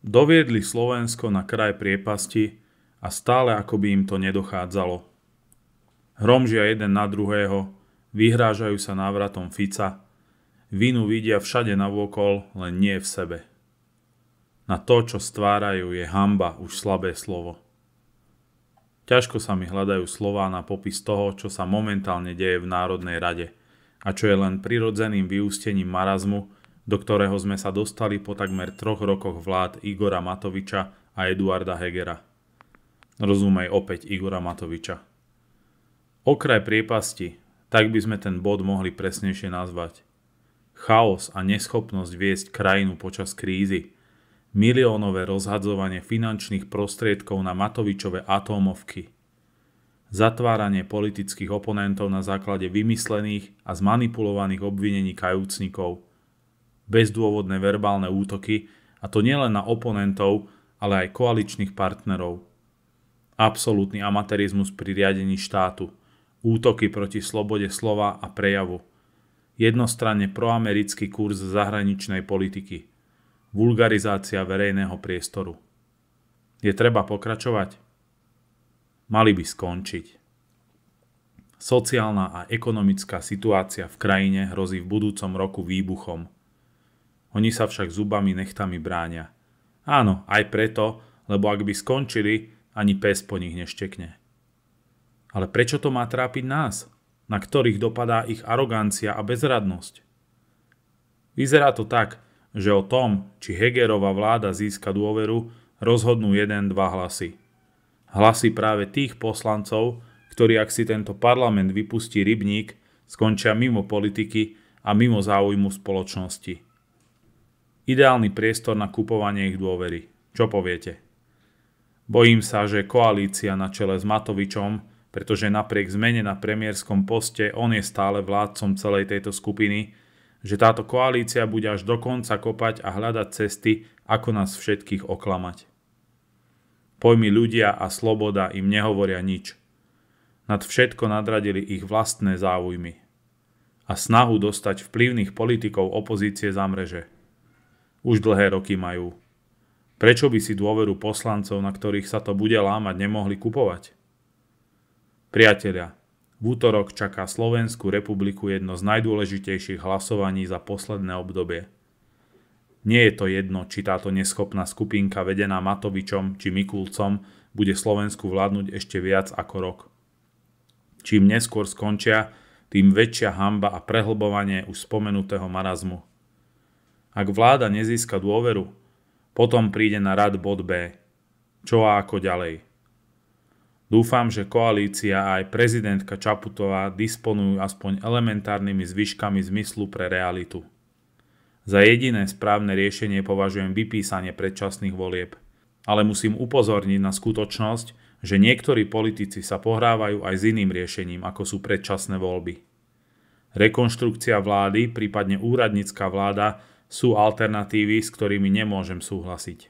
Doviedli Slovensko na kraj priepasti a stále ako by im to nedochádzalo. Hromžia jeden na druhého, vyhrážajú sa návratom Fica, vinu vidia všade navokol, len nie v sebe. Na to, čo stvárajú, je hamba už slabé slovo. Ťažko sa mi hľadajú slová na popis toho, čo sa momentálne deje v Národnej rade a čo je len prirodzeným vyústením marazmu, do ktorého sme sa dostali po takmer troch rokoch vlád Igora Matoviča a Eduarda Hegera. Rozumej opäť Igora Matoviča. Okraj priepasti, tak by sme ten bod mohli presnejšie nazvať. Chaos a neschopnosť viesť krajinu počas krízy, miliónové rozhadzovanie finančných prostriedkov na Matovičové atómovky, zatváranie politických oponentov na základe vymyslených a zmanipulovaných obvinení kajúcnikov – bezdôvodné verbálne útoky, a to nielen na oponentov, ale aj koaličných partnerov. Absolutný amatérizmus pri riadení štátu, útoky proti slobode slova a prejavu, jednostranne proamerický kurz zahraničnej politiky, vulgarizácia verejného priestoru. Je treba pokračovať? Mali by skončiť. Sociálna a ekonomická situácia v krajine hrozí v budúcom roku výbuchom – oni sa však zubami nechtami bránia. Áno, aj preto, lebo ak by skončili, ani pes po nich neštekne. Ale prečo to má trápiť nás, na ktorých dopadá ich arogancia a bezradnosť? Vyzerá to tak, že o tom, či Hegerova vláda získa dôveru, rozhodnú jeden, dva hlasy. Hlasy práve tých poslancov, ktorí ak si tento parlament vypustí rybník, skončia mimo politiky a mimo záujmu spoločnosti. Ideálny priestor na kupovanie ich dôvery. Čo poviete? Bojím sa, že koalícia na čele s Matovičom, pretože napriek zmene na premiérskom poste on je stále vládcom celej tejto skupiny, že táto koalícia bude až do konca kopať a hľadať cesty, ako nás všetkých oklamať. Pojmy ľudia a sloboda im nehovoria nič. Nad všetko nadradili ich vlastné záujmy a snahu dostať vplyvných politikov opozície zamreže. mreže už dlhé roky majú. Prečo by si dôveru poslancov, na ktorých sa to bude lámať, nemohli kupovať? Priatelia, v útorok čaká Slovenskú republiku jedno z najdôležitejších hlasovaní za posledné obdobie. Nie je to jedno, či táto neschopná skupinka vedená Matovičom či Mikulcom bude Slovensku vládnuť ešte viac ako rok. Čím neskôr skončia, tým väčšia hamba a prehlbovanie už spomenutého marazmu – ak vláda nezíska dôveru, potom príde na rad bod B. Čo a ako ďalej? Dúfam, že koalícia a aj prezidentka Čaputová disponujú aspoň elementárnymi zvyškami zmyslu pre realitu. Za jediné správne riešenie považujem vypísanie predčasných volieb. Ale musím upozorniť na skutočnosť, že niektorí politici sa pohrávajú aj s iným riešením, ako sú predčasné voľby. Rekonštrukcia vlády, prípadne úradnícka vláda, sú alternatívy, s ktorými nemôžem súhlasiť.